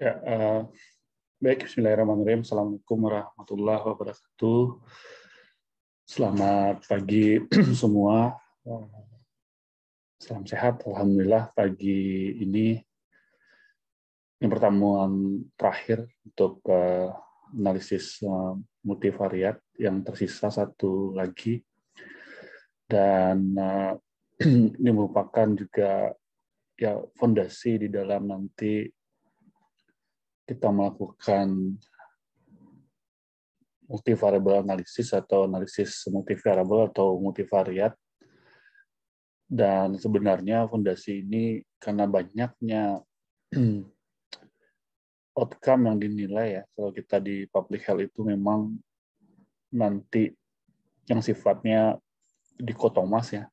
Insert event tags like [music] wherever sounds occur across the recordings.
Ya, uh, baik, Bismillahirrahmanirrahim. Assalamualaikum warahmatullahi wabarakatuh. Selamat pagi [clears throat] semua. Salam sehat. Alhamdulillah pagi ini yang pertemuan terakhir untuk eh, analisis uh, multivariat yang tersisa satu lagi dan [clears throat] ini merupakan juga ya fondasi di dalam nanti kita melakukan multivariable analisis atau analisis multivariable atau multivariat. Dan sebenarnya fondasi ini karena banyaknya [clears throat] outcome yang dinilai ya, kalau kita di public health itu memang nanti yang sifatnya dikotomas ya,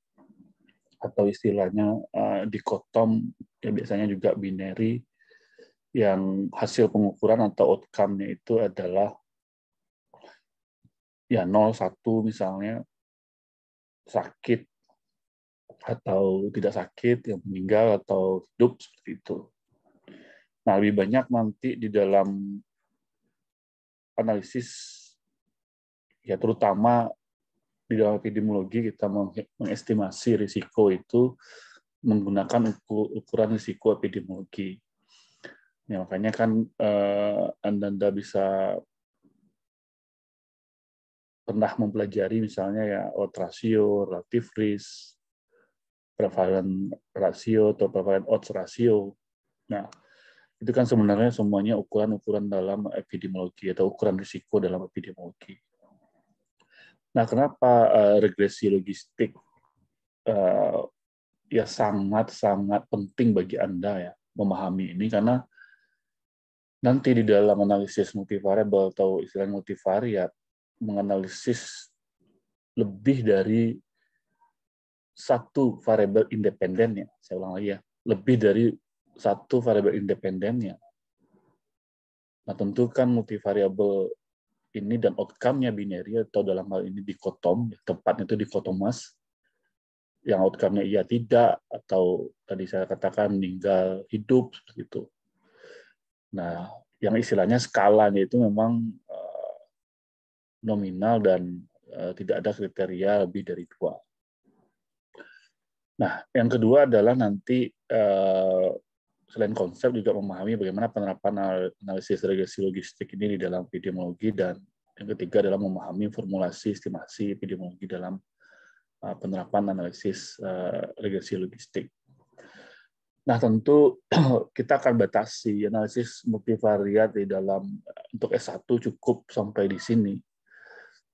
atau istilahnya uh, dikotom ya biasanya juga binary yang hasil pengukuran atau outcome-nya itu adalah ya 01 misalnya sakit atau tidak sakit yang meninggal atau hidup seperti itu. Nah, lebih banyak nanti di dalam analisis ya terutama di dalam epidemiologi kita mengestimasi risiko itu menggunakan ukuran risiko epidemiologi. Ya, makanya kan uh, eh, Anda bisa pernah mempelajari misalnya ya odd ratio, relative risk, prevalen ratio atau prevalen odds ratio. Nah, itu kan sebenarnya semuanya ukuran-ukuran dalam epidemiologi atau ukuran risiko dalam epidemiologi. Nah, kenapa uh, regresi logistik uh, ya sangat-sangat penting bagi Anda ya memahami ini karena nanti di dalam analisis multivariable atau istilah multivariat ya, menganalisis lebih dari satu variabel independennya. Saya ulang lagi ya, lebih dari satu variabel independennya. Nah, tentu kan multivariable ini dan outcome-nya binary atau dalam hal ini dikotom, ya, tepatnya itu dikotomas, yang outcome-nya iya tidak, atau tadi saya katakan meninggal, hidup, seperti Nah, yang istilahnya skalanya itu memang eh, nominal dan eh, tidak ada kriteria lebih dari dua. Nah, yang kedua adalah nanti eh, selain konsep juga memahami bagaimana penerapan analisis regresi logistik ini di dalam epidemiologi dan yang ketiga adalah memahami formulasi estimasi epidemiologi dalam penerapan analisis regresi logistik. Nah, tentu [clears throat] kita akan batasi analisis multivariat di dalam eh, untuk S1 cukup sampai di sini.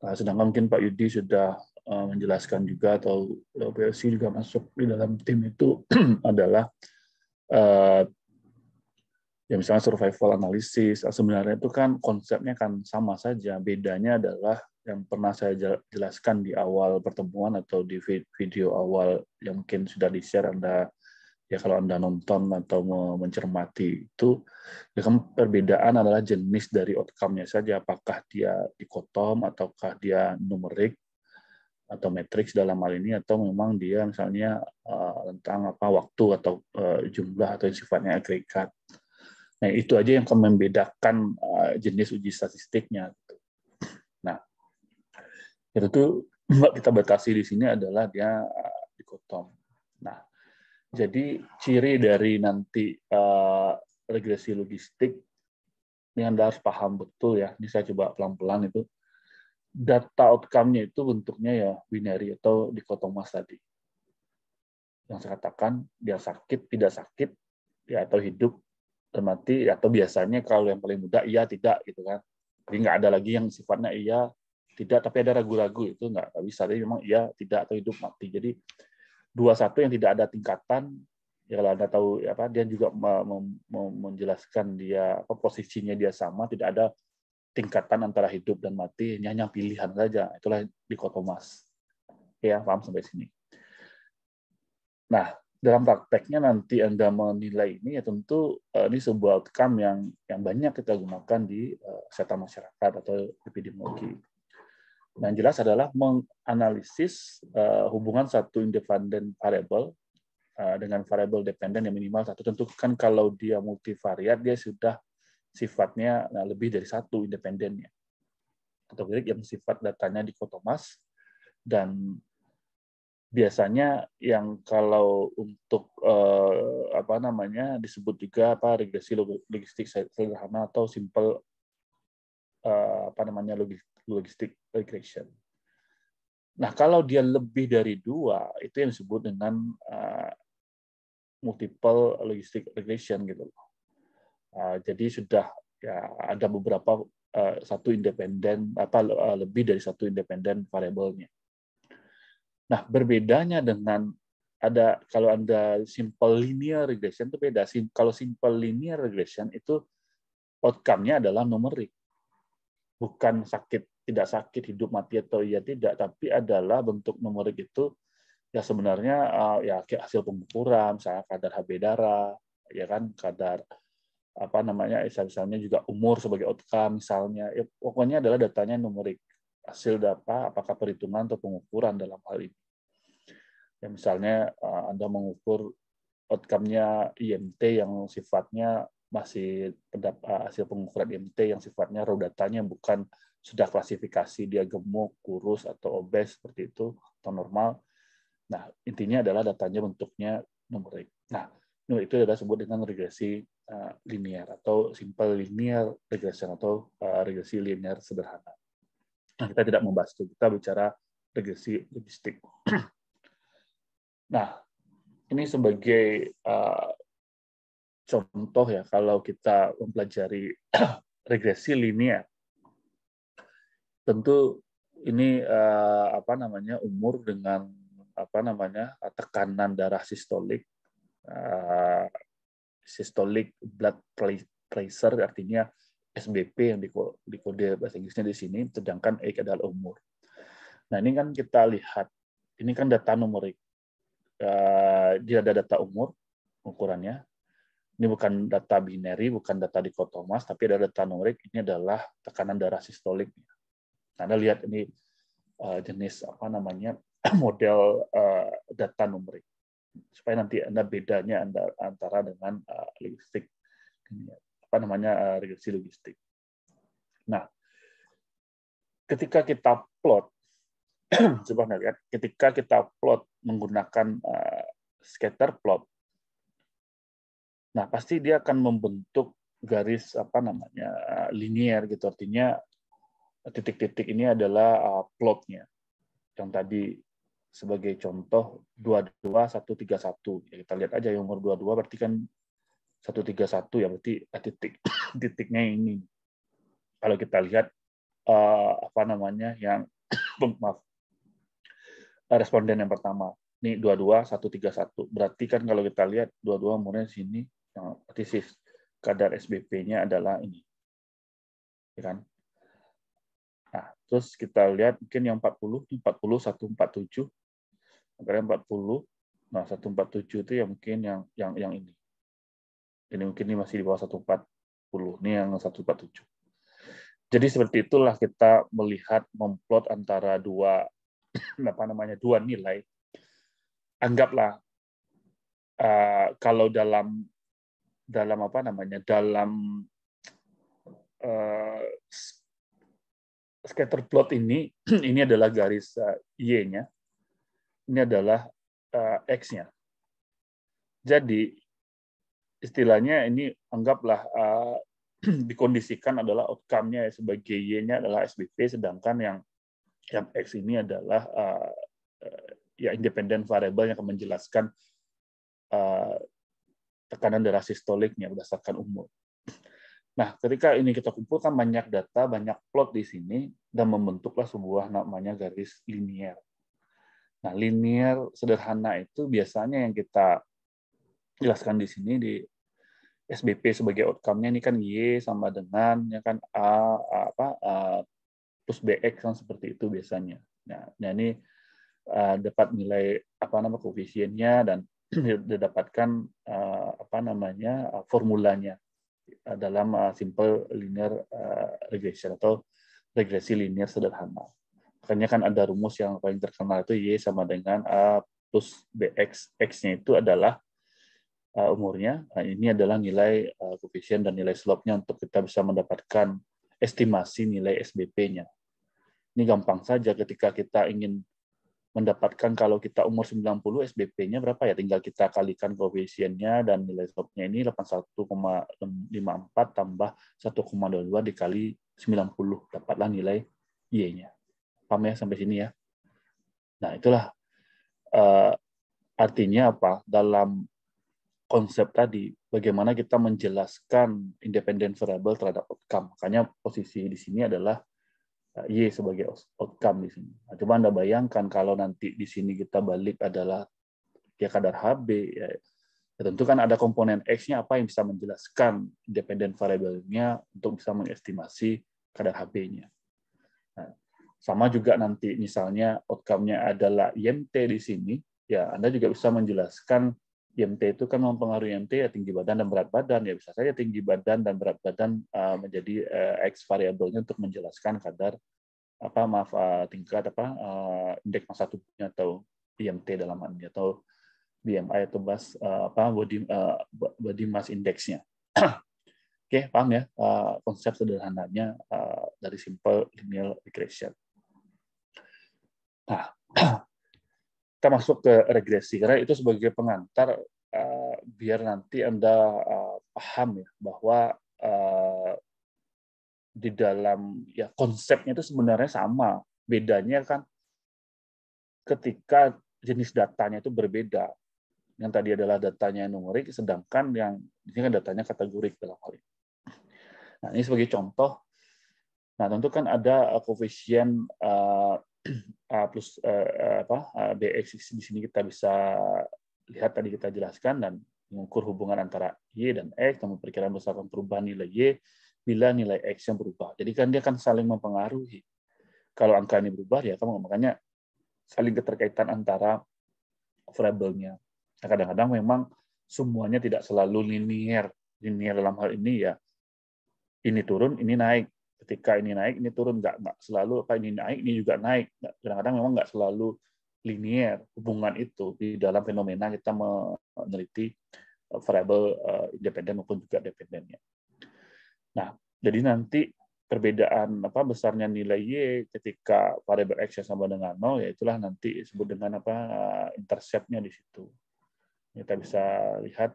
Nah, sedangkan mungkin Pak Yudi sudah eh, menjelaskan juga atau eh, PLC juga masuk di dalam tim itu [clears throat] adalah ya misalnya survival analisis nah, sebenarnya itu kan konsepnya kan sama saja bedanya adalah yang pernah saya jelaskan di awal pertemuan atau di video awal yang mungkin sudah di share Anda ya kalau anda nonton atau mencermati itu ya kan perbedaan adalah jenis dari outcome-nya saja apakah dia dikotom ataukah dia numerik atau matriks dalam hal ini atau memang dia misalnya uh, tentang apa waktu atau eh, jumlah atau sifatnya agregat nah itu aja yang akan membedakan eh, jenis uji statistiknya nah itu [clears throat] kita batasi di sini adalah dia uh, dikotom nah jadi ciri dari nanti uh, regresi logistik yang Anda harus paham betul ya, ini saya coba pelan-pelan itu, data outcome-nya itu bentuknya ya binary atau dikotomas tadi. Yang saya katakan, dia sakit, tidak sakit, ya atau hidup, dan mati, atau biasanya kalau yang paling mudah, iya, tidak, gitu kan. Jadi nggak ada lagi yang sifatnya iya, tidak, tapi ada ragu-ragu, itu nggak, nggak bisa. Jadi memang iya, tidak, atau hidup, mati. Jadi 21 yang tidak ada tingkatan ya kalau anda tahu apa dia juga menjelaskan dia apa posisinya dia sama tidak ada tingkatan antara hidup dan mati ini hanya pilihan saja itulah dikotomas ya paham sampai sini nah dalam prakteknya nanti anda menilai ini ya tentu eh, ini sebuah outcome yang yang banyak kita gunakan di eh, kesehatan masyarakat atau epidemiologi yang jelas adalah menganalisis eh, hubungan satu independen variable eh, dengan variabel dependen yang minimal satu. Tentu kan kalau dia multivariat, dia sudah sifatnya nah, lebih dari satu independennya. atau Kategori yang sifat datanya dikotomas dan biasanya yang kalau untuk eh, apa namanya disebut juga apa regresi logistik sederhana atau simple Eh, apa namanya logistik regression. Nah, kalau dia lebih dari dua, itu yang disebut dengan eh, multiple logistic regression gitu loh. Eh, jadi sudah ya ada beberapa satu independen apa lebih dari satu independen variabelnya. Nah, berbedanya dengan ada kalau Anda simple linear regression itu beda. Sim, kalau simple linear regression itu outcome-nya adalah numerik bukan sakit tidak sakit hidup mati atau ya tidak tapi adalah bentuk numerik itu ya sebenarnya eh, ya hasil pengukuran misalnya kadar HB darah ya kan kadar apa namanya misalnya juga umur sebagai outcome misalnya ya, pokoknya adalah datanya numerik hasil apa apakah perhitungan atau pengukuran dalam hal ini ya misalnya eh, anda mengukur outcome-nya IMT yang sifatnya masih eh, hasil pengukuran IMT yang sifatnya raw datanya bukan sudah klasifikasi dia gemuk, kurus atau obes seperti itu atau normal. Nah, intinya adalah datanya bentuknya numerik. Nah, numerik itu adalah sebut dengan regresi eh, linear atau simple linear regression atau eh, regresi linear sederhana. Nah, kita tidak membahas itu, kita bicara regresi logistik. [clears throat] nah, ini sebagai contoh ya kalau kita mempelajari [clears throat] regresi linier tentu ini uh, apa namanya umur dengan apa namanya tekanan darah sistolik uh, sistolik blood pressure artinya SBP yang dikode bahasa Inggrisnya di sini sedangkan X adalah umur. Nah, ini kan kita lihat ini kan data numerik. uh, dia ada data umur ukurannya ini bukan data binary, bukan data dikotomas, tapi ada data numerik. Ini adalah tekanan darah sistolik. Nah, anda lihat ini eh, jenis apa namanya [clears throat] model eh, data numerik supaya nanti anda bedanya anda antara dengan eh, logistik apa namanya regresi logistik. Nah, ketika kita plot [clears throat] coba lihat ketika kita plot menggunakan scatter plot Nah, pasti dia akan membentuk garis apa namanya linear gitu artinya titik-titik ini adalah uh, plotnya yang tadi sebagai contoh 22 131 ya kita lihat aja yang umur 22 berarti kan 131 ya berarti eh, titik [coughs] titiknya ini kalau kita lihat uh, apa namanya yang [coughs] [coughs] maaf uh, responden yang pertama ini 22 131 berarti kan kalau kita lihat 22 umurnya sini tesis kadar SBP-nya adalah ini. Ya kan? Nah, terus kita lihat mungkin yang 40, 40 147. Akhirnya 40. Nah, 147 itu yang mungkin yang yang yang ini. Ini mungkin ini masih di bawah 140. Ini yang 147. Jadi seperti itulah kita melihat memplot antara dua [clears throat] apa namanya dua nilai. Anggaplah uh, kalau dalam dalam apa namanya dalam uh, eh, scatter plot ini [clears throat] ini adalah garis uh, y-nya ini adalah uh, x-nya jadi istilahnya ini anggaplah uh, [clears throat] dikondisikan adalah outcome-nya sebagai y-nya adalah SBP sedangkan yang yang x ini adalah uh, ya independen variabel yang akan menjelaskan uh, tekanan darah sistoliknya berdasarkan umur. Nah, ketika ini kita kumpulkan banyak data, banyak plot di sini, dan membentuklah sebuah namanya garis linier. Nah, linier sederhana itu biasanya yang kita jelaskan di sini di SBP sebagai outcome-nya ini kan Y sama dengan ya kan A, A apa A plus BX kan seperti itu biasanya. Nah, nah ini eh, dapat nilai apa nama koefisiennya dan [clears throat] Ya, didapatkan uh, apa namanya uh, formulanya eh, dalam uh, simple linear uh, regression atau regresi linear sederhana. Makanya kan ada rumus yang paling terkenal itu y sama dengan a plus bx. X-nya itu adalah uh, umurnya. Nah, ini adalah nilai uh, koefisien dan nilai slope-nya untuk kita bisa mendapatkan estimasi nilai SBP-nya. Ini gampang saja ketika kita ingin mendapatkan kalau kita umur 90 SBP-nya berapa ya? Tinggal kita kalikan koefisiennya dan nilai sopnya ini 81,54 tambah 1,22 dikali 90 dapatlah nilai Y-nya. Paham ya sampai sini ya? Nah, itulah uh, artinya apa? Dalam konsep tadi bagaimana kita menjelaskan independent variable terhadap outcome. Makanya posisi di sini adalah Nah, y iya sebagai outcome di sini. Nah, coba Anda bayangkan kalau nanti di sini kita balik adalah ya kadar HB, ya, ya tentu kan ada komponen X-nya apa yang bisa menjelaskan independen variabelnya untuk bisa mengestimasi kadar HB-nya. Nah, sama juga nanti misalnya outcome-nya adalah YMT di sini, ya Anda juga bisa menjelaskan IMT itu kan mempengaruhi IMT ya tinggi badan dan berat badan ya bisa saja tinggi badan dan berat badan eh, menjadi eh, x variabelnya untuk menjelaskan kadar apa maaf eh, tingkat apa indeks massa tubuhnya atau IMT dalam hal atau BMI atau bas apa body body mass indexnya. [clears throat] Oke okay, paham ya konsep sederhananya dari simple linear regression. Nah [clears throat] kita masuk ke regresi karena itu sebagai pengantar uh, biar nanti anda uh, paham ya bahwa uh, di dalam ya konsepnya itu sebenarnya sama bedanya kan ketika jenis datanya itu berbeda yang tadi adalah datanya numerik sedangkan yang ini kan datanya kategorik dalam hal ini nah ini sebagai contoh nah tentu kan ada koefisien uh, A plus uh, apa uh, eh, BX di sini kita bisa lihat tadi kita jelaskan dan mengukur hubungan antara Y dan X dan memperkirakan besaran perubahan nilai Y bila nilai X yang berubah. Jadi kan dia akan saling mempengaruhi. Kalau angka ini berubah, ya kamu makanya saling keterkaitan antara variabelnya. Nah, kadang-kadang memang semuanya tidak selalu linier. Linier dalam hal ini ya ini turun, ini naik ketika ini naik ini turun nggak nggak selalu apa ini naik ini juga naik kadang-kadang memang nggak selalu linier hubungan itu di dalam fenomena kita meneliti eh, variabel eh, independen maupun juga dependennya. Nah, jadi nanti perbedaan apa besarnya nilai y ketika variabel x yang sama dengan nol, ya itulah nanti disebut dengan apa eh, interceptnya di situ. Kita bisa lihat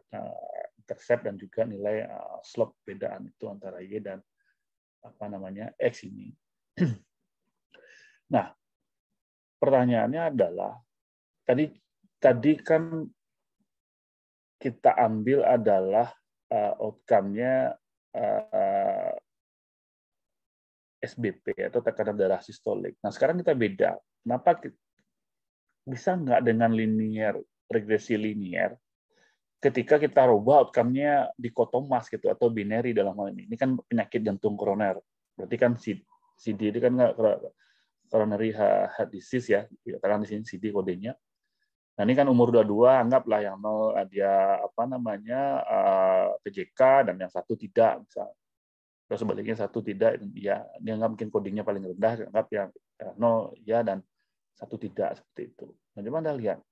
intercept dan juga nilai slope perbedaan itu antara y dan apa namanya X ini. [clears throat] nah, pertanyaannya adalah tadi tadi kan kita ambil adalah uh, outcome-nya uh, eh, SBP atau tekanan darah sistolik. Nah sekarang kita beda. Kenapa kita, bisa nggak dengan linier regresi linier ketika kita rubah outcome-nya dikotomas gitu atau binary dalam hal ini. Ini kan penyakit jantung koroner. Berarti kan CD itu kan coronary heart disease ya, katakan di sini CD kodenya. Nah ini kan umur 22, anggaplah yang nol ah, dia apa namanya ah, PJK dan yang satu tidak misalnya Terus sebaliknya satu tidak, ya nggak mungkin kodenya paling rendah, anggap yang ya, nol ya dan satu tidak seperti itu. Nah, cuman lihat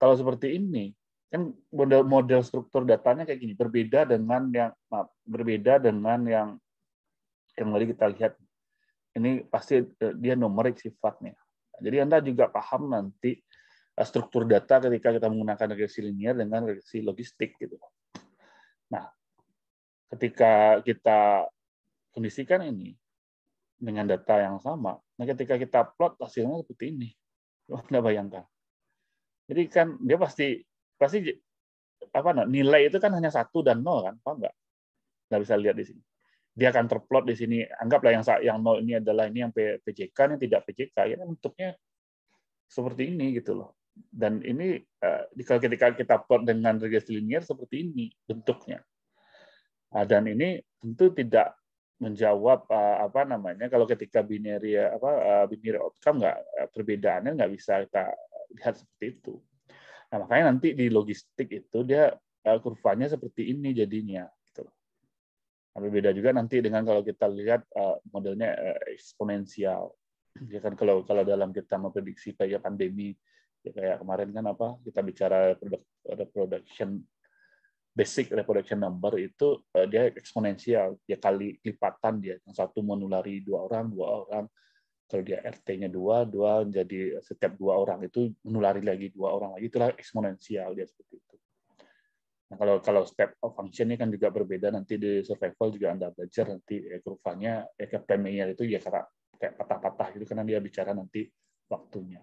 kalau seperti ini kan model model struktur datanya kayak gini berbeda dengan yang maaf, berbeda dengan yang yang tadi kita lihat ini pasti eh, dia numerik sifatnya jadi anda juga paham nanti eh, struktur data ketika kita menggunakan regresi linear dengan regresi logistik gitu nah ketika kita kondisikan ini dengan data yang sama nah ketika kita plot hasilnya seperti ini anda bayangkan jadi kan dia pasti pasti apa nilai itu kan hanya satu dan nol kan paham nggak nggak bisa lihat di sini dia akan terplot di sini anggaplah yang yang nol ini adalah ini yang PJK yang tidak PJK ya kan bentuknya seperti ini gitu loh dan ini eh, kalau ketika kita plot dengan regresi linier seperti ini bentuknya ah, dan ini tentu tidak menjawab eh, apa namanya kalau ketika binary apa eh, binary outcome nggak perbedaannya nggak bisa kita lihat seperti itu Nah, makanya nanti di logistik itu dia eh, kurvanya seperti ini jadinya. Gitu. beda juga nanti dengan kalau kita lihat eh, modelnya eh, eksponensial. Ya kan kalau kalau dalam kita memprediksi kayak pandemi, ya kayak kemarin kan apa kita bicara reproduction basic reproduction number itu dia eksponensial, ya kali lipatan dia. Yang satu menulari dua orang, dua orang, kalau dia RT-nya dua, dua jadi setiap dua orang itu menulari lagi dua orang lagi, itulah eksponensial dia seperti itu. Nah, kalau kalau step function ini kan juga berbeda nanti di survival juga anda belajar nanti ya, kurvanya ya, nya itu ya karena kayak patah-patah gitu karena dia bicara nanti waktunya.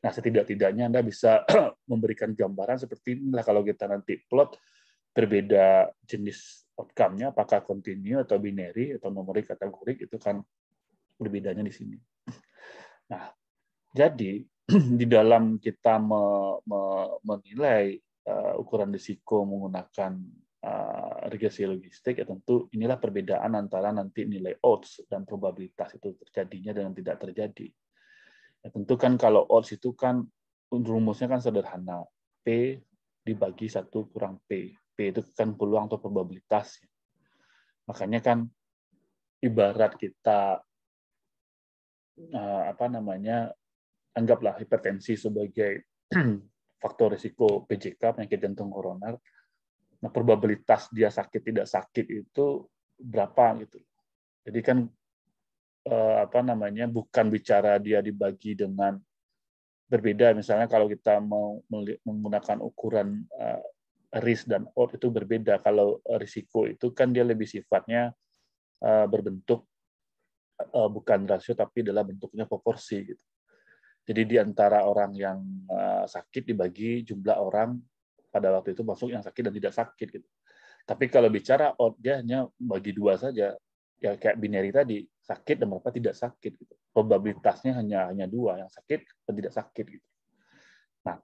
Nah setidak-tidaknya anda bisa [clears throat] memberikan gambaran seperti inilah kalau kita nanti plot berbeda jenis outcome-nya apakah continue atau binary atau numerik atau kategorik itu kan berbedanya di sini. Nah, jadi [clears throat] di dalam kita me, me, menilai uh, ukuran risiko menggunakan uh, eh, regresi logistik, ya tentu inilah perbedaan antara nanti nilai odds dan probabilitas itu terjadinya dan tidak terjadi. Ya, tentu kan kalau odds itu kan rumusnya kan sederhana, P dibagi satu kurang P. P itu kan peluang atau probabilitas. Makanya kan ibarat kita Eh, apa namanya anggaplah hipertensi sebagai [clears throat] faktor risiko PJK penyakit jantung koroner nah probabilitas dia sakit tidak sakit itu berapa gitu jadi kan eh, apa namanya bukan bicara dia dibagi dengan berbeda misalnya kalau kita mau menggunakan ukuran eh, risk dan odds itu berbeda kalau risiko itu kan dia lebih sifatnya berbentuk uh, bukan rasio tapi dalam bentuknya proporsi gitu. Jadi di antara orang yang uh, sakit dibagi jumlah orang pada waktu itu masuk yang sakit dan tidak sakit gitu. Tapi kalau bicara out oh, dia hanya bagi dua saja ya kayak binary tadi sakit dan berapa tidak sakit gitu. Probabilitasnya hanya hanya dua yang sakit dan tidak sakit gitu. Nah,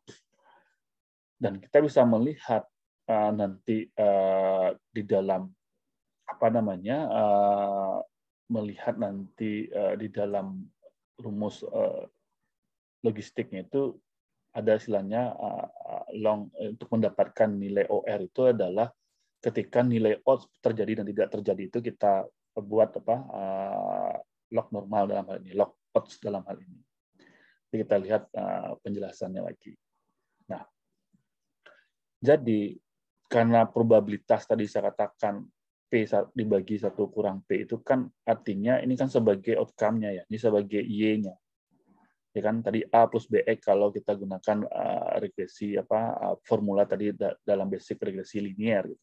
dan kita bisa melihat uh, nanti uh, di dalam apa namanya uh, melihat nanti uh, di dalam rumus uh, logistiknya itu ada istilahnya uh, long untuk mendapatkan nilai OR itu adalah ketika nilai odds terjadi dan tidak terjadi itu kita buat apa uh, log normal dalam hal ini log odds dalam hal ini. Jadi kita lihat uh, penjelasannya lagi. Nah, jadi karena probabilitas tadi saya katakan P dibagi satu kurang P itu kan artinya ini kan sebagai outcome-nya ya, ini sebagai Y-nya. Ya kan tadi A plus BX e kalau kita gunakan uh, regresi apa uh, formula tadi da dalam basic regresi linear gitu.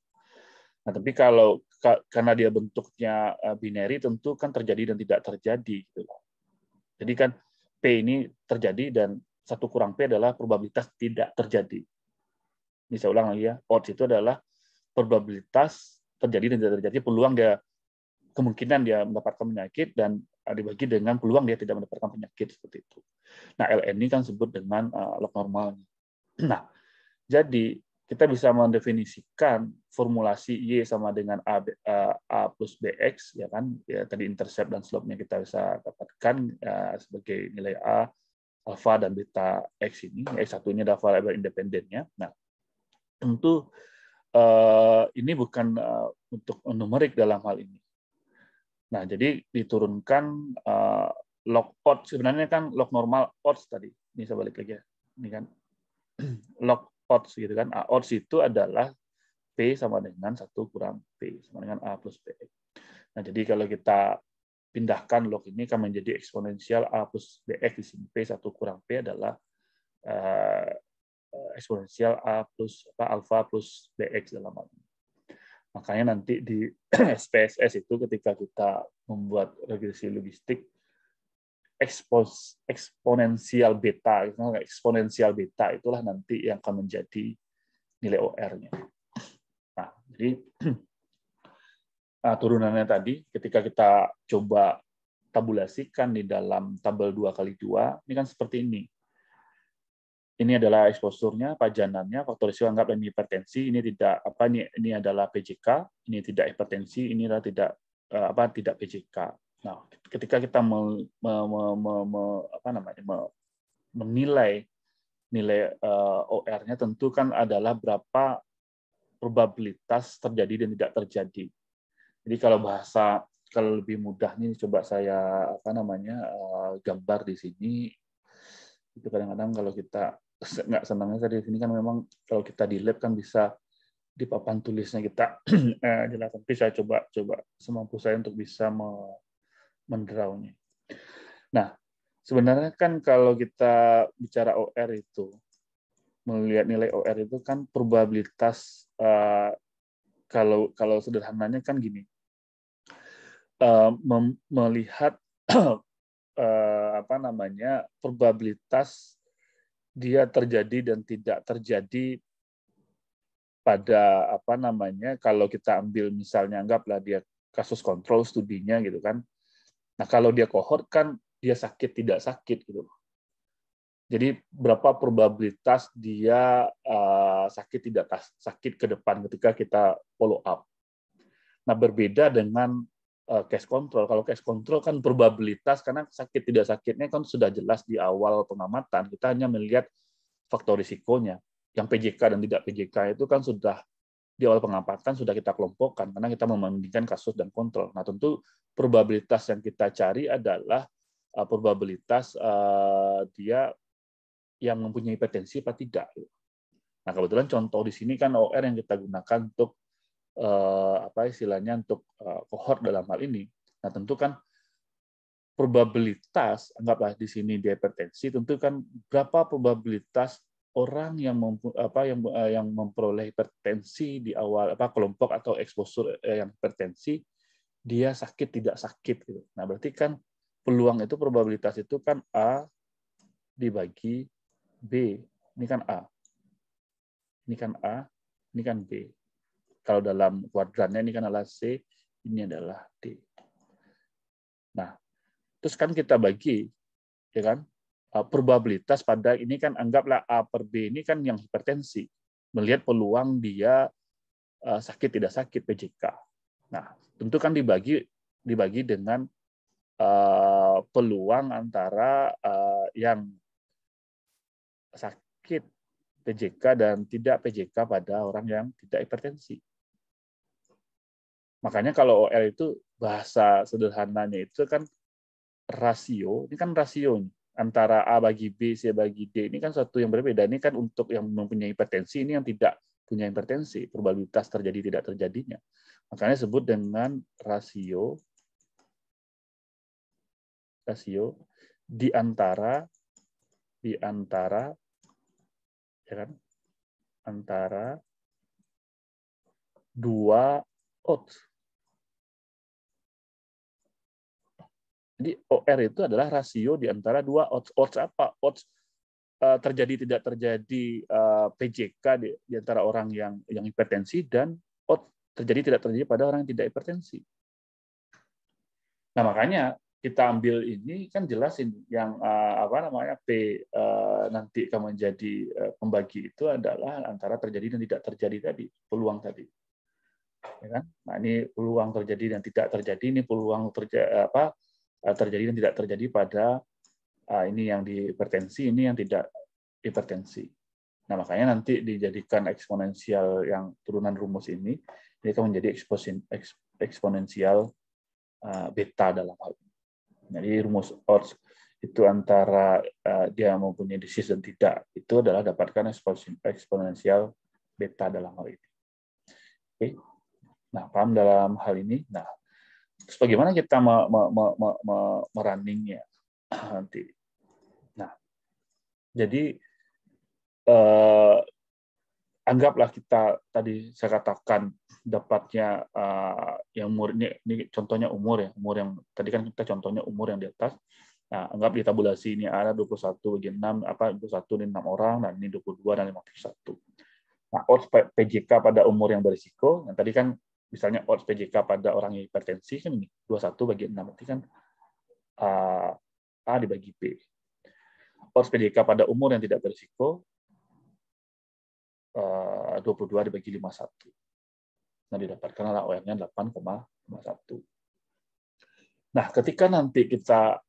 Nah, tapi kalau ka karena dia bentuknya uh, binary tentu kan terjadi dan tidak terjadi gitu Jadi kan P ini terjadi dan satu kurang P adalah probabilitas tidak terjadi. bisa ulang lagi ya. Odds itu adalah probabilitas terjadi dan tidak terjadi peluang dia kemungkinan dia mendapatkan penyakit dan ah, dibagi dengan peluang dia tidak mendapatkan penyakit seperti itu. Nah LN ini kan disebut dengan uh, log normal. [clears throat] Nah jadi kita bisa mendefinisikan formulasi Y sama dengan A, ah, A plus BX, ya kan? Ya, tadi intercept dan slope-nya kita bisa dapatkan ya, sebagai nilai A, alpha dan beta X ini. X satunya adalah variable independennya. Nah, tentu Eh, ini bukan eh, untuk numerik dalam hal ini. Nah, jadi diturunkan eh, log odds sebenarnya kan log normal odds tadi. Ini saya balik lagi ya. Ini kan [clears throat] log odds gitu kan. A odds itu adalah P sama dengan 1 kurang P sama dengan A plus P. Nah, jadi kalau kita pindahkan log ini akan menjadi eksponensial A plus BX di sini. P satu kurang P adalah Eh, eksponensial a plus apa alfa plus bx dalam hal ini. Makanya nanti di SPSS [clears throat] itu ketika kita membuat regresi logistik ekspos, eksponensial beta, gitu, eksponensial beta itulah nanti yang akan menjadi nilai OR-nya. Nah, jadi [clears throat] nah, turunannya tadi ketika kita coba tabulasikan di dalam tabel 2 kali 2 ini kan seperti ini ini adalah eksposurnya, pajanannya, faktor risiko anggap ini hipertensi, ini tidak apa ini ini adalah PJK, ini tidak hipertensi, ini adalah tidak eh, apa tidak PJK. Nah, ketika kita me, me, me, me, me, apa namanya me, menilai nilai uh, eh, OR-nya tentu kan adalah berapa probabilitas terjadi dan tidak terjadi. Jadi kalau bahasa kalau lebih mudah nih coba saya apa namanya uh, gambar di sini itu kadang-kadang kalau kita nggak senangnya saya di sini kan memang kalau kita di lab kan bisa di papan tulisnya kita [clears throat] eh, jelas jelaskan tapi saya coba coba semampu saya untuk bisa menderaunya. Nah sebenarnya kan kalau kita bicara OR itu melihat nilai OR itu kan probabilitas uh, kalau kalau sederhananya kan gini uh, melihat [clears throat] eh, apa namanya probabilitas dia terjadi dan tidak terjadi pada apa namanya kalau kita ambil misalnya anggaplah dia kasus kontrol studinya gitu kan nah kalau dia kohort kan dia sakit tidak sakit gitu jadi berapa probabilitas dia uh, sakit tidak sakit ke depan ketika kita follow up. Nah berbeda dengan Eh, case control. Kalau case control kan probabilitas karena sakit tidak sakitnya kan sudah jelas di awal pengamatan. Kita hanya melihat faktor risikonya. Yang PJK dan tidak PJK itu kan sudah di awal pengamatan sudah kita kelompokkan karena kita membandingkan kasus dan kontrol. Nah tentu probabilitas yang kita cari adalah eh, probabilitas uh, dia yang mempunyai potensi apa tidak. Nah kebetulan contoh di sini kan OR yang kita gunakan untuk Eh, apa istilahnya untuk eh, kohort dalam hal ini. Nah tentu kan probabilitas anggaplah di sini dia hipertensi tentu kan berapa probabilitas orang yang apa yang eh, yang memperoleh hipertensi di awal apa kelompok atau eksposur yang hipertensi dia sakit tidak sakit gitu. Nah, berarti kan peluang itu probabilitas itu kan A dibagi B. Ini kan A. Ini kan A, ini kan B. Kalau dalam kuadrannya ini kan adalah C, ini adalah D. Nah, terus kan kita bagi, ya kan, eh, probabilitas pada ini kan anggaplah A per B ini kan yang hipertensi. Melihat peluang dia eh, sakit tidak sakit PJK. Nah, tentu kan dibagi dibagi dengan uh, peluang antara uh, yang sakit PJK dan tidak PJK pada orang yang tidak hipertensi. Makanya kalau OL itu bahasa sederhananya itu kan rasio, ini kan rasio antara A bagi B, C bagi D ini kan satu yang berbeda. Ini kan untuk yang mempunyai hipertensi, ini yang tidak punya hipertensi, probabilitas terjadi tidak terjadinya. Makanya sebut dengan rasio rasio di antara di antara ya kan antara dua odds Jadi OR itu adalah rasio di antara dua odds, odds apa? Odds eh, terjadi tidak terjadi eh, PJK di, antara orang yang yang hipertensi dan odds terjadi tidak terjadi pada orang yang tidak hipertensi. Nah, makanya kita ambil ini kan jelas ini yang eh, apa namanya P nanti akan menjadi pembagi itu adalah antara terjadi dan tidak terjadi tadi, peluang tadi ya kan? Nah ini peluang terjadi dan tidak terjadi ini peluang terjadi apa Eh, terjadi dan tidak terjadi pada eh, ini yang dihipertensi, ini yang tidak hipertensi. Nah, makanya nanti dijadikan eksponensial yang turunan rumus ini, ini akan menjadi eksponensial eh, beta dalam hal ini. Jadi rumus odds itu antara dia mempunyai disease dan tidak, itu adalah dapatkan eksponensial beta dalam hal ini. Oke. Nah, paham dalam hal ini? Nah, Terus bagaimana kita me, me, me, me, me, [clears throat] nanti? Nah, jadi eh, anggaplah kita tadi saya katakan dapatnya eh, yang umur ini, ini contohnya umur ya umur yang tadi kan kita contohnya umur yang di atas nah anggap di tabulasi ini ada 21 bagi 6 apa 21 ini 6 orang dan ini 22 dan 51 nah odds PJK pada umur yang berisiko yang tadi kan misalnya odds PJK pada orang yang hipertensi kan ini 21 bagi 6 berarti kan A, ah, A dibagi B. Odds PJK pada umur yang tidak berisiko 22 ah, dibagi 51. Nah, didapatkan didapatkanlah OR-nya 8,51. Nah, ketika nanti kita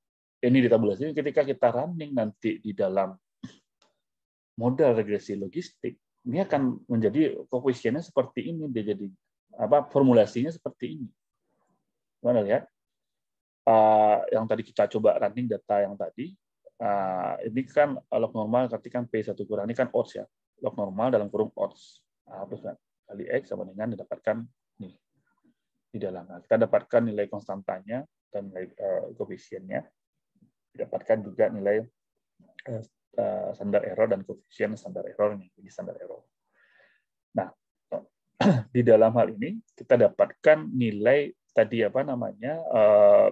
ini di tabulasi ketika kita running nanti di dalam model regresi logistik, ini akan menjadi koefisiennya seperti ini dia jadi apa formulasinya seperti ini. Mana lihat? Ya? Uh, ah, yang tadi kita coba running data yang tadi, uh, ini kan log normal kan P1 kurang, ini kan odds ya. Log normal dalam kurung odds. Nah, terus kan kali X sama dengan didapatkan nih di Nah, Kita dapatkan nilai konstantanya dan nilai uh, koefisiennya. Didapatkan juga nilai uh, standar error dan koefisien standar errornya. Ini standar error. Nah, [clears throat] di dalam hal ini kita dapatkan nilai tadi apa namanya eh,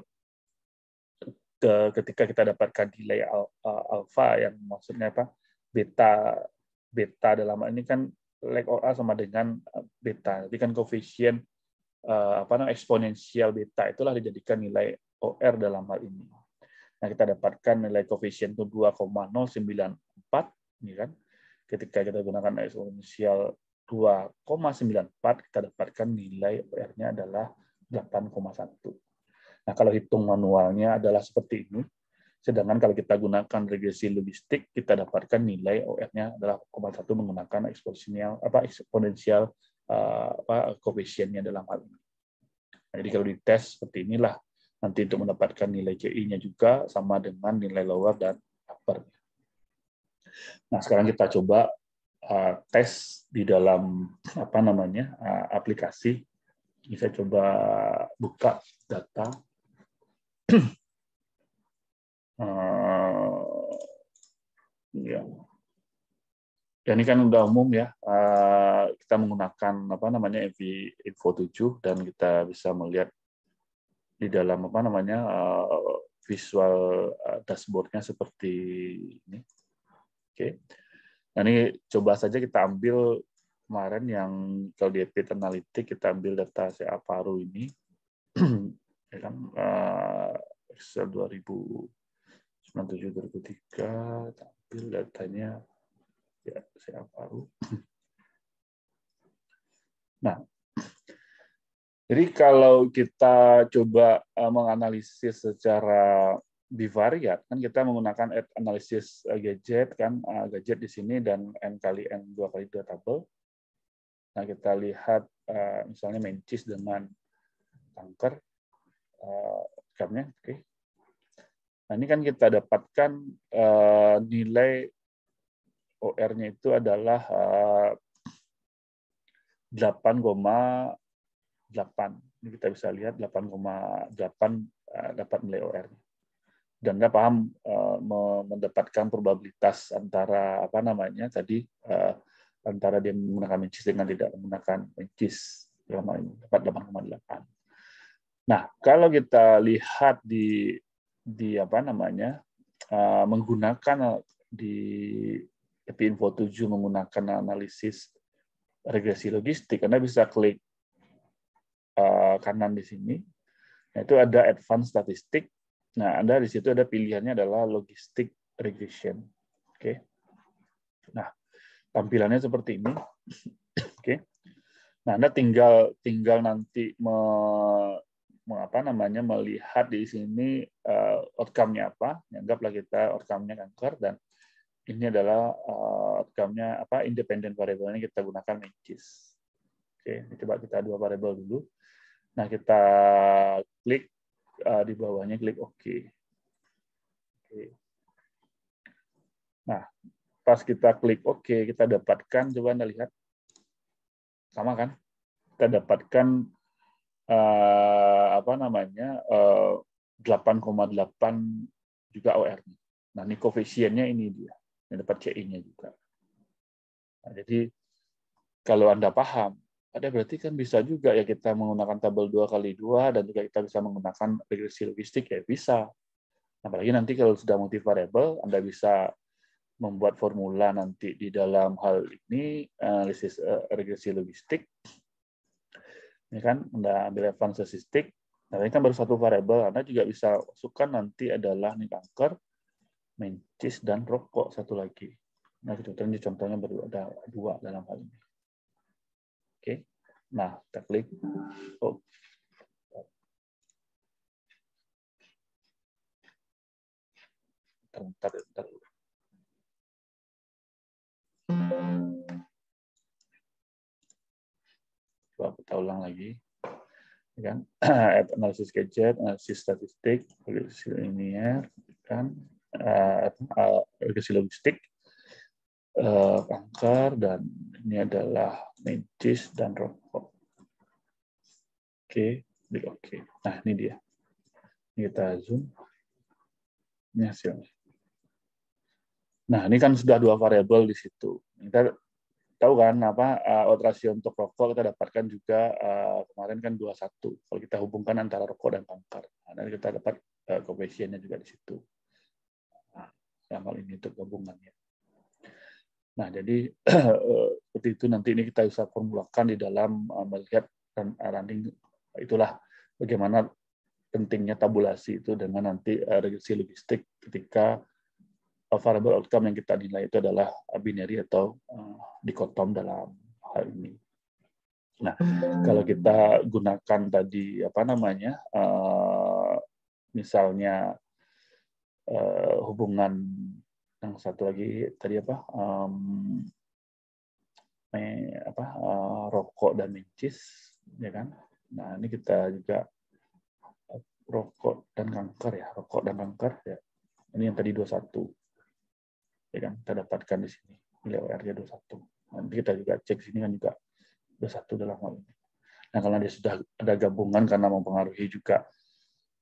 ke, ketika kita dapatkan nilai alfa eh, yang maksudnya apa beta beta dalam hal ini kan like or a sama dengan eh, beta. Jadi kan koefisien apa namanya eksponensial beta itulah dijadikan nilai OR dalam hal ini. Nah, kita dapatkan nilai koefisien itu 2,094 ini ya kan. Ketika kita gunakan eksponensial 2,94 kita dapatkan nilai OR-nya adalah 8,1. Nah, kalau hitung manualnya adalah seperti ini. Sedangkan kalau kita gunakan regresi logistik, kita dapatkan nilai OR-nya adalah 0,1 menggunakan eksponensial apa eksponensial eh, apa koefisiennya dalam hal ini. Nah, jadi kalau dites seperti inilah nanti untuk mendapatkan nilai CI-nya juga sama dengan nilai lower dan upper. Nah, sekarang kita coba Uh, tes di dalam apa namanya uh, aplikasi. Ini saya coba buka data. [clears throat] Uh, iya. ya. ini kan udah umum ya. kita menggunakan apa namanya MV Info 7 dan kita bisa melihat di dalam apa namanya visual dashboardnya seperti ini. Oke. Okay. Nah, ini coba saja kita ambil kemarin yang kalau di Epit Analytic kita ambil data CA paru ini [clears throat] ya kan Excel 2097 2003 tampil datanya ya CA paru. [clears throat] Nah, jadi kalau kita coba eh, menganalisis secara bivariat kan kita menggunakan add analysis eh, gadget kan eh, gadget di sini dan n kali n dua kali dua tabel. Nah kita lihat eh, misalnya mencis dengan kanker kamnya, oke. Okay. Nah ini kan kita dapatkan nilai OR-nya itu adalah 8,8. Ini kita bisa lihat 8,8 dapat nilai OR-nya dan nggak paham uh, mendapatkan probabilitas antara apa namanya tadi uh, antara dia menggunakan mencis dengan tidak menggunakan mencis dalam ini dapat 8,8. Nah kalau kita lihat di di apa namanya uh, menggunakan di EPI Info 7 menggunakan analisis regresi logistik, Anda bisa klik uh, kanan di sini, itu ada advanced statistik Nah, Anda di situ ada pilihannya adalah logistik regression. Oke. Okay. Nah, tampilannya seperti ini. Oke. Okay. Nah, Anda tinggal tinggal nanti me, me, apa namanya melihat di sini uh, outcome-nya apa. Anggaplah kita outcome-nya kanker dan ini adalah uh, outcome-nya apa independent variable ini kita gunakan matches. Oke, okay. coba kita dua variable dulu. Nah, kita klik uh, di bawahnya klik OK. okay. Nah, pas kita klik OK, kita dapatkan, coba Anda lihat, sama kan? Kita dapatkan uh, apa namanya uh, 8,8 juga OR. Nah, ini koefisiennya ini dia. Ini dapat CI-nya juga. Nah, jadi kalau Anda paham ada berarti kan bisa juga ya kita menggunakan tabel 2 kali 2 dan juga kita bisa menggunakan regresi logistik ya bisa. Apalagi nanti kalau sudah multi variable Anda bisa membuat formula nanti di dalam hal ini analisis eh, regresi logistik. Ini ya kan Anda ambil referensi statistik. Nah, ini kan baru satu variable, Anda juga bisa masukkan nanti adalah nih kanker, mencis dan rokok satu lagi. Nah, contohnya gitu. contohnya baru ada dua dalam hal ini. Nah, kita klik. Oh. Bentar, Coba kita ulang lagi. Kan? analisis gadget, analisis statistik, analisis linear, kan? analisis logistik, Eh, kanker dan ini adalah medis dan rokok. Oke, oke. Okay. Nah, ini dia. Ini kita zoom. Ini hasilnya. Nah, ini kan sudah dua variabel di situ. Kita tahu kan apa uh, untuk rokok kita dapatkan juga eh, kemarin kan 21. Kalau kita hubungkan antara rokok dan kanker, nah, kita dapat koefisiennya juga di situ. Nah, sama ini untuk gabungannya. Nah, jadi [clears throat] eh, seperti itu nanti ini kita bisa formulakan di dalam eh, melihat dan eh, running itulah bagaimana pentingnya tabulasi itu dengan nanti regresi logistik ketika variable outcome yang kita nilai itu adalah binary atau dikotom dalam hal ini. Nah, hmm. kalau kita gunakan tadi apa namanya, misalnya hubungan yang satu lagi tadi apa um, eh, apa uh, rokok dan mencis ya kan nah ini kita juga rokok dan kanker ya rokok dan kanker ya ini yang tadi 21 ya kan kita dapatkan di sini nilai OR-nya 21 nanti kita juga cek sini kan juga 21 dalam hal ini nah karena dia sudah ada gabungan karena mempengaruhi juga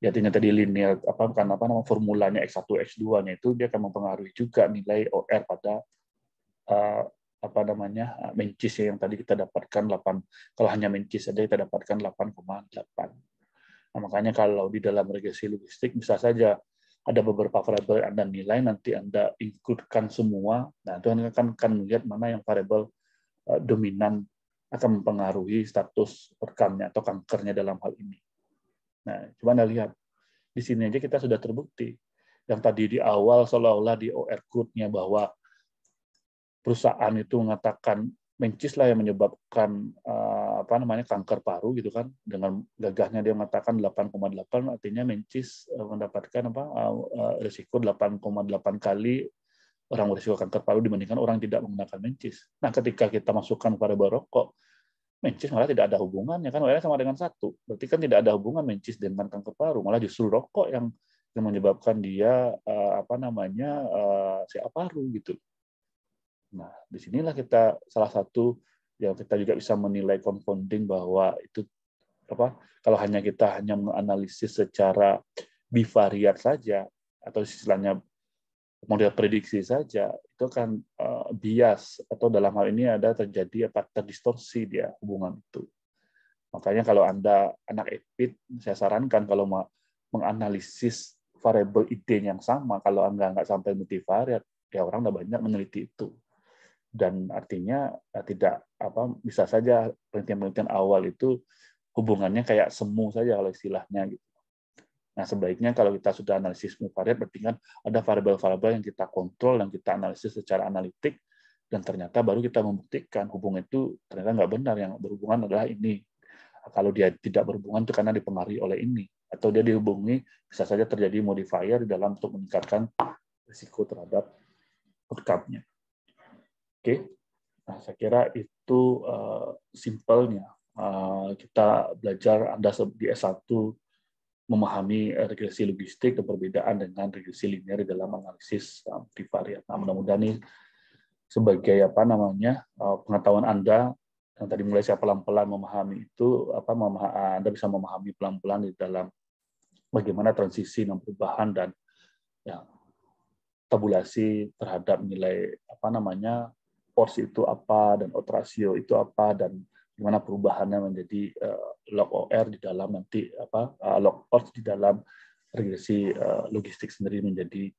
jatuhnya tadi linear apa bukan apa nama formulanya x1 x2 nya itu dia akan mempengaruhi juga nilai OR pada uh, apa namanya eh, main yang tadi kita dapatkan 8 kalau hanya mencis saja kita dapatkan 8,8 nah, makanya kalau di dalam regresi logistik bisa saja ada beberapa variabel anda nilai nanti anda ikutkan semua nah itu akan akan melihat mana yang variabel eh, dominan akan mempengaruhi status rekamnya atau kankernya dalam hal ini Nah, coba Anda lihat. Di sini aja kita sudah terbukti. Yang tadi di awal seolah-olah di OR code-nya bahwa perusahaan itu mengatakan mencis lah yang menyebabkan eh, apa namanya kanker paru gitu kan dengan gagahnya dia mengatakan 8,8 artinya mencis eh, mendapatkan apa eh, risiko 8,8 kali orang berisiko kanker paru dibandingkan orang tidak menggunakan mencis. Nah, ketika kita masukkan pada barokok mencis malah tidak ada hubungannya kan WRS sama dengan satu berarti kan tidak ada hubungan mencis dengan kanker paru malah justru rokok yang yang menyebabkan dia uh, apa namanya uh, si paru gitu. Nah, disinilah kita salah satu yang kita juga bisa menilai confounding bahwa itu apa kalau hanya kita hanya menganalisis secara bivariat saja atau istilahnya model prediksi saja itu kan bias atau dalam hal ini ada terjadi apa terdistorsi dia hubungan itu. Makanya kalau Anda anak EPIT, saya sarankan kalau mau menganalisis variabel ide yang sama, kalau Anda nggak sampai multivariat, ya orang udah banyak meneliti itu. Dan artinya eh, tidak apa bisa saja penelitian-penelitian awal itu hubungannya kayak semu saja kalau istilahnya gitu. Nah, sebaiknya kalau kita sudah analisis multivariate, berarti kan ada variabel-variabel yang kita kontrol dan kita analisis secara analitik dan ternyata baru kita membuktikan hubungan itu ternyata nggak benar yang berhubungan adalah ini. Kalau dia tidak berhubungan itu karena dipengaruhi oleh ini atau dia dihubungi bisa saja terjadi modifier di dalam untuk meningkatkan risiko terhadap outcome-nya. Oke. Nah, saya kira itu uh, simpelnya. Uh, kita belajar Anda di S1 memahami eh, regresi logistik dan perbedaan dengan regresi linear di dalam analisis multivariat. Eh, ya. Nah, mudah-mudahan ini sebagai apa namanya eh, pengetahuan Anda yang tadi mulai saya pelan-pelan memahami itu apa Anda bisa memahami pelan-pelan di dalam bagaimana transisi dan perubahan dan ya tabulasi terhadap nilai apa namanya porsi itu apa dan out itu apa dan gimana perubahannya menjadi uh, eh, log OR di dalam nanti apa uh, eh, log OR di dalam regresi uh, logistik sendiri menjadi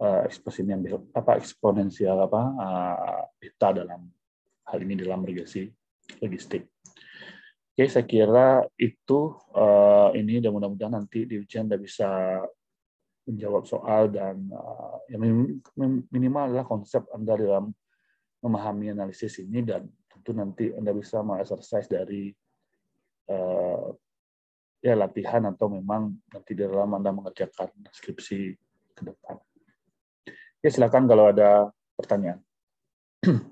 uh, yang apa eksponensial apa uh, dalam hal ini dalam regresi logistik. Oke, okay, saya kira itu uh, ini dan mudah-mudahan nanti di ujian sudah bisa menjawab soal dan uh, yang minimal adalah konsep Anda dalam memahami analisis ini dan itu nanti Anda bisa mengexercise dari uh, ya latihan atau memang nanti di dalam Anda mengerjakan skripsi ke depan. Ya silakan kalau ada pertanyaan. [clears throat]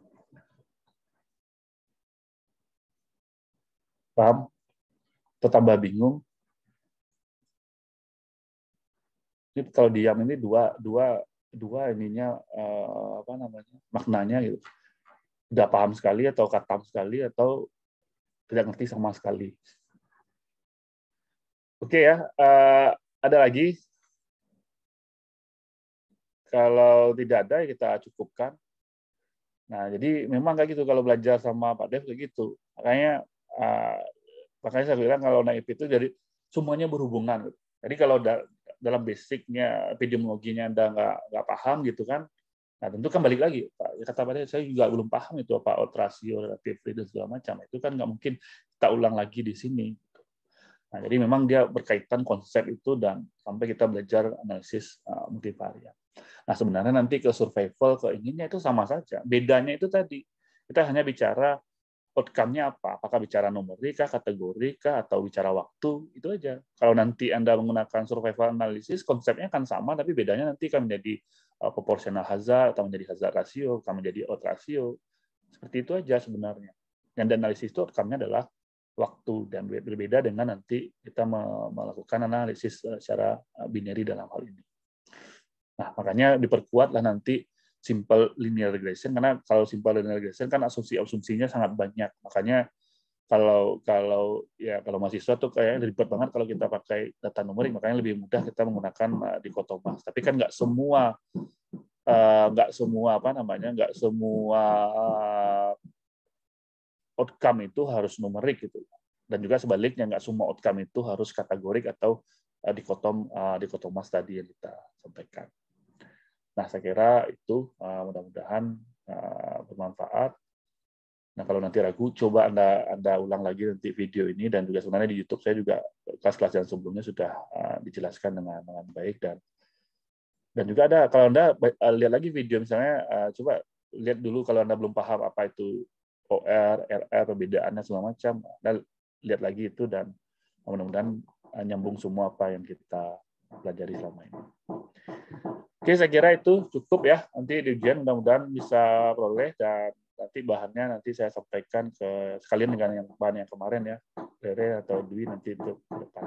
Paham? Tertambah bingung? Ini kalau diam ini dua dua dua ininya uh, apa namanya maknanya gitu tidak paham sekali atau katam sekali atau tidak ngerti sama sekali. Oke ya, uh, ada lagi? Kalau tidak ada, ya kita cukupkan. Nah, jadi memang kayak gitu kalau belajar sama Pak Dev kayak gitu. Makanya uh, makanya saya bilang kalau naik itu jadi semuanya berhubungan. Jadi kalau da dalam basicnya epidemiologinya anda nggak nggak paham gitu kan, Nah tentu kan balik lagi, Pak. Ya kata Pak saya juga belum paham itu apa out relatif relative dan segala macam. Itu kan nggak mungkin kita ulang lagi di sini. Nah, jadi memang dia berkaitan konsep itu dan sampai kita belajar analisis uh, multivariat. Nah, sebenarnya nanti ke survival, ke ininya itu sama saja. Bedanya itu tadi, kita hanya bicara outcome-nya apa. Apakah bicara numerika, kategorika, atau bicara waktu, itu aja. Kalau nanti Anda menggunakan survival analisis, konsepnya akan sama, tapi bedanya nanti akan menjadi Uh, proporsional hazard, atau menjadi hazard rasio, kamu menjadi odds rasio. Seperti itu aja sebenarnya. Dan analisis itu outcome-nya adalah waktu dan berbeda dengan nanti kita melakukan analisis uh, secara uh, binary dalam hal ini. Nah, makanya diperkuatlah nanti simple linear regression karena kalau simple linear regression kan asumsi-asumsinya sangat banyak. Makanya kalau kalau ya kalau mahasiswa tuh kayaknya ribet banget kalau kita pakai data numerik makanya lebih mudah kita menggunakan eh, dikotomas tapi kan nggak semua eh, nggak semua apa namanya nggak semua eh, outcome itu harus numerik gitu dan juga sebaliknya nggak semua outcome itu harus kategorik atau uh, dikotom uh, dikotomas tadi yang kita sampaikan nah saya kira itu mudah-mudahan bermanfaat Nah kalau nanti ragu, coba anda anda ulang lagi nanti video ini dan juga sebenarnya di YouTube saya juga kelas-kelas yang sebelumnya sudah uh, dijelaskan dengan dengan baik dan dan juga ada kalau anda eh, lihat lagi video misalnya uh, coba lihat dulu kalau anda belum paham apa itu OR, RR perbedaannya semua macam, anda lihat lagi itu dan mudah-mudahan nyambung semua apa yang kita pelajari selama ini. Oke, saya kira itu cukup ya. Nanti di ujian mudah-mudahan bisa peroleh dan nanti bahannya nanti saya sampaikan ke sekalian dengan yang bahan yang kemarin ya Rere atau Dwi nanti itu ke depan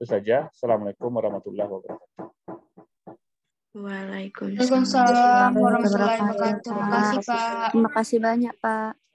itu saja assalamualaikum warahmatullahi wabarakatuh Waalaikumsalam warahmatullahi wabarakatuh. Terima kasih Pak. Terima kasih banyak Pak.